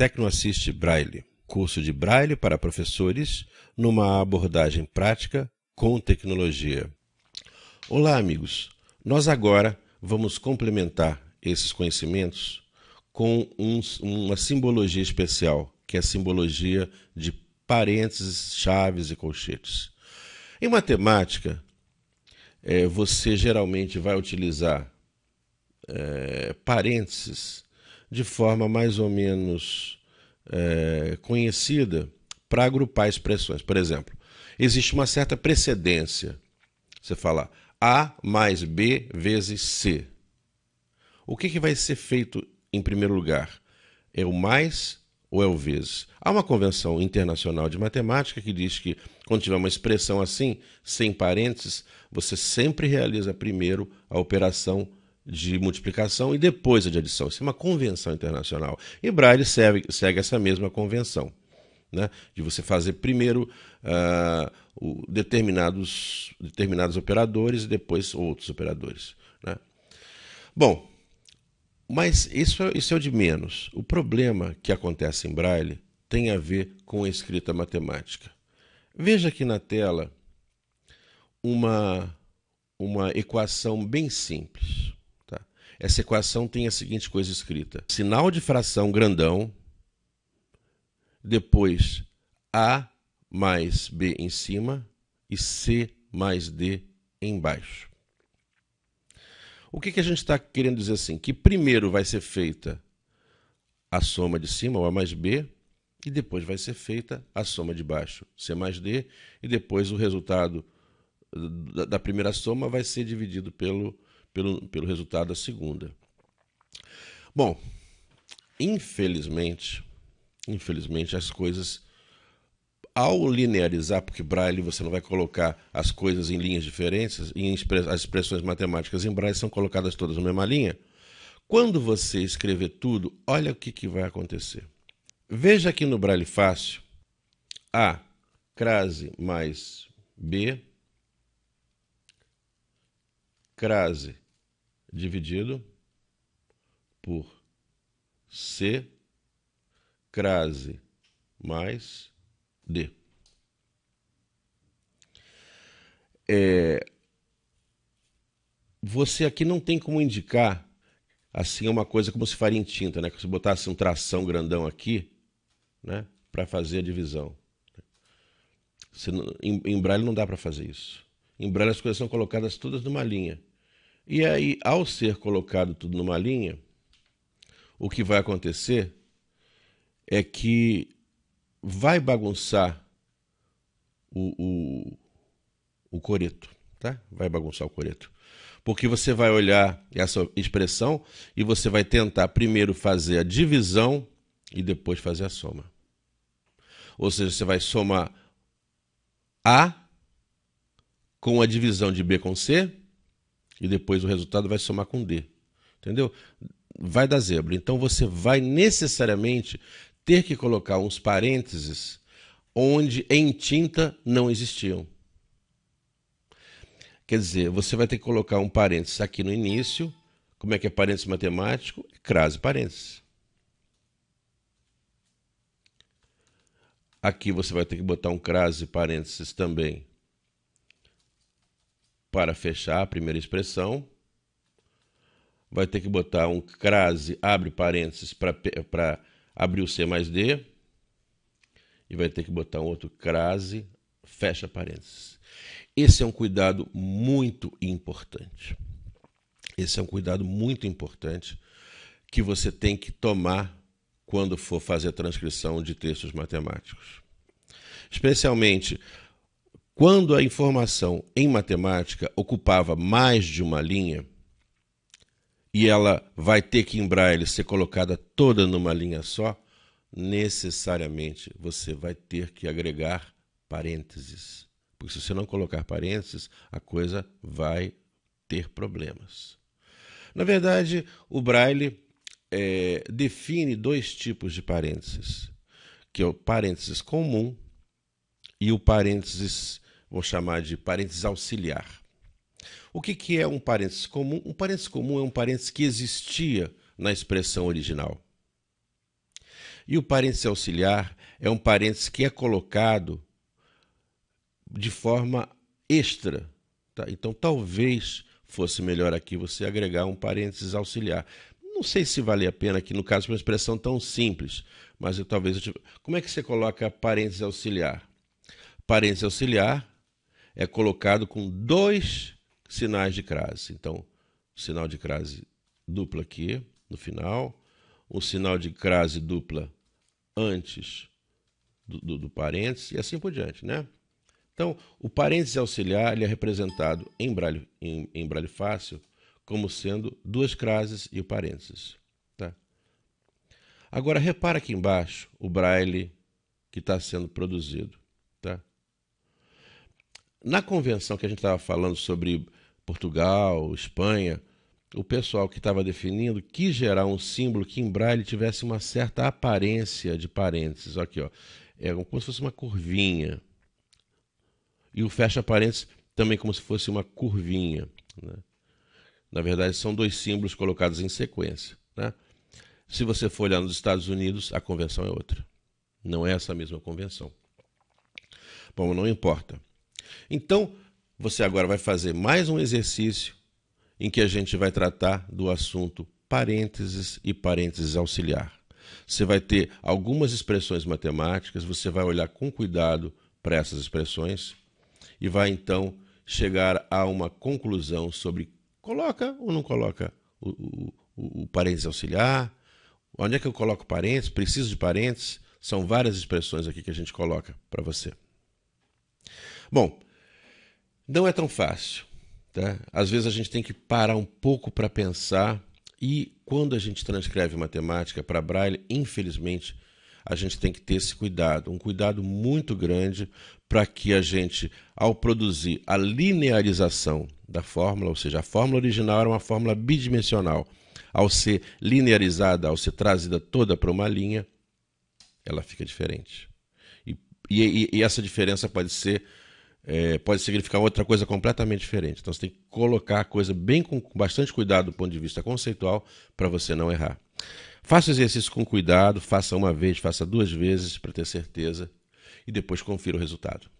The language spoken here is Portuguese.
Tecnoassist Braille, curso de Braille para professores numa abordagem prática com tecnologia. Olá, amigos. Nós agora vamos complementar esses conhecimentos com um, uma simbologia especial, que é a simbologia de parênteses, chaves e colchetes. Em matemática, é, você geralmente vai utilizar é, parênteses de forma mais ou menos é, conhecida para agrupar expressões. Por exemplo, existe uma certa precedência. Você fala A mais B vezes C. O que, que vai ser feito em primeiro lugar? É o mais ou é o vezes? Há uma convenção internacional de matemática que diz que quando tiver uma expressão assim, sem parênteses, você sempre realiza primeiro a operação de multiplicação e depois a de adição. Isso é uma convenção internacional. E Braille segue, segue essa mesma convenção. Né? De você fazer primeiro uh, o, determinados, determinados operadores e depois outros operadores. Né? Bom, mas isso, é, isso é o de menos. O problema que acontece em Braille tem a ver com a escrita matemática. Veja aqui na tela uma, uma equação bem simples. Essa equação tem a seguinte coisa escrita: sinal de fração grandão, depois A mais B em cima e C mais D embaixo. O que, que a gente está querendo dizer assim? Que primeiro vai ser feita a soma de cima, o A mais B, e depois vai ser feita a soma de baixo, C mais D, e depois o resultado da primeira soma vai ser dividido pelo pelo, pelo resultado da segunda. Bom, infelizmente, infelizmente as coisas ao linearizar, porque Braille você não vai colocar as coisas em linhas diferentes, em as expressões matemáticas em Braille são colocadas todas na mesma linha. Quando você escrever tudo, olha o que, que vai acontecer. Veja aqui no Braille Fácil, A, crase mais B, crase dividido por C crase mais D. É, você aqui não tem como indicar assim uma coisa como se faria em tinta, né? Que você botasse um tração grandão aqui, né? Para fazer a divisão. em, em braille não dá para fazer isso. Em braille as coisas são colocadas todas numa linha. E aí, ao ser colocado tudo numa linha, o que vai acontecer é que vai bagunçar o, o, o coreto, tá? Vai bagunçar o coreto. Porque você vai olhar essa expressão e você vai tentar primeiro fazer a divisão e depois fazer a soma. Ou seja, você vai somar A com a divisão de B com C e depois o resultado vai somar com D. Entendeu? Vai dar zebra. Então você vai necessariamente ter que colocar uns parênteses onde em tinta não existiam. Quer dizer, você vai ter que colocar um parênteses aqui no início. Como é que é parênteses matemático? É crase parênteses. Aqui você vai ter que botar um crase parênteses também para fechar a primeira expressão, vai ter que botar um crase, abre parênteses, para abrir o C mais D, e vai ter que botar um outro crase, fecha parênteses. Esse é um cuidado muito importante. Esse é um cuidado muito importante que você tem que tomar quando for fazer a transcrição de textos matemáticos. Especialmente quando a informação em matemática ocupava mais de uma linha, e ela vai ter que em braille ser colocada toda numa linha só, necessariamente você vai ter que agregar parênteses. Porque se você não colocar parênteses, a coisa vai ter problemas. Na verdade, o braille é, define dois tipos de parênteses, que é o parênteses comum e o parênteses vou chamar de parênteses auxiliar. O que, que é um parênteses comum? Um parênteses comum é um parênteses que existia na expressão original. E o parênteses auxiliar é um parênteses que é colocado de forma extra. Tá? Então, talvez fosse melhor aqui você agregar um parênteses auxiliar. Não sei se vale a pena aqui, no caso, uma expressão tão simples, mas eu, talvez. Eu Como é que você coloca parênteses auxiliar? Parênteses auxiliar é colocado com dois sinais de crase. Então, sinal de crase dupla aqui no final, um sinal de crase dupla antes do, do, do parênteses e assim por diante, né? Então, o parênteses auxiliar ele é representado em braille, em, em braille fácil como sendo duas crases e o parênteses. Tá? Agora, repara aqui embaixo o braille que está sendo produzido. Na convenção que a gente estava falando sobre Portugal, Espanha, o pessoal que estava definindo quis gerar um símbolo que em braille tivesse uma certa aparência de parênteses. Aqui, ó. É como se fosse uma curvinha. E o fecha parênteses também como se fosse uma curvinha. Né? Na verdade, são dois símbolos colocados em sequência. Né? Se você for olhar nos Estados Unidos, a convenção é outra. Não é essa mesma convenção. Bom, não importa. Então, você agora vai fazer mais um exercício em que a gente vai tratar do assunto parênteses e parênteses auxiliar. Você vai ter algumas expressões matemáticas, você vai olhar com cuidado para essas expressões e vai então chegar a uma conclusão sobre coloca ou não coloca o, o, o, parênteses auxiliar, onde é que eu coloco parênteses, preciso de parênteses, são várias expressões aqui que a gente coloca para você. Bom, não é tão fácil. Tá? Às vezes a gente tem que parar um pouco para pensar, e quando a gente transcreve matemática para braille, infelizmente, a gente tem que ter esse cuidado, um cuidado muito grande para que a gente, ao produzir a linearização da fórmula, ou seja, a fórmula original era uma fórmula bidimensional. Ao ser linearizada, ao ser trazida toda para uma linha, ela fica diferente. E, e, e essa diferença pode ser é, pode significar outra coisa completamente diferente. Então você tem que colocar a coisa bem com, com bastante cuidado do ponto de vista conceitual para você não errar. Faça o exercício com cuidado, faça uma vez, faça duas vezes para ter certeza e depois confira o resultado.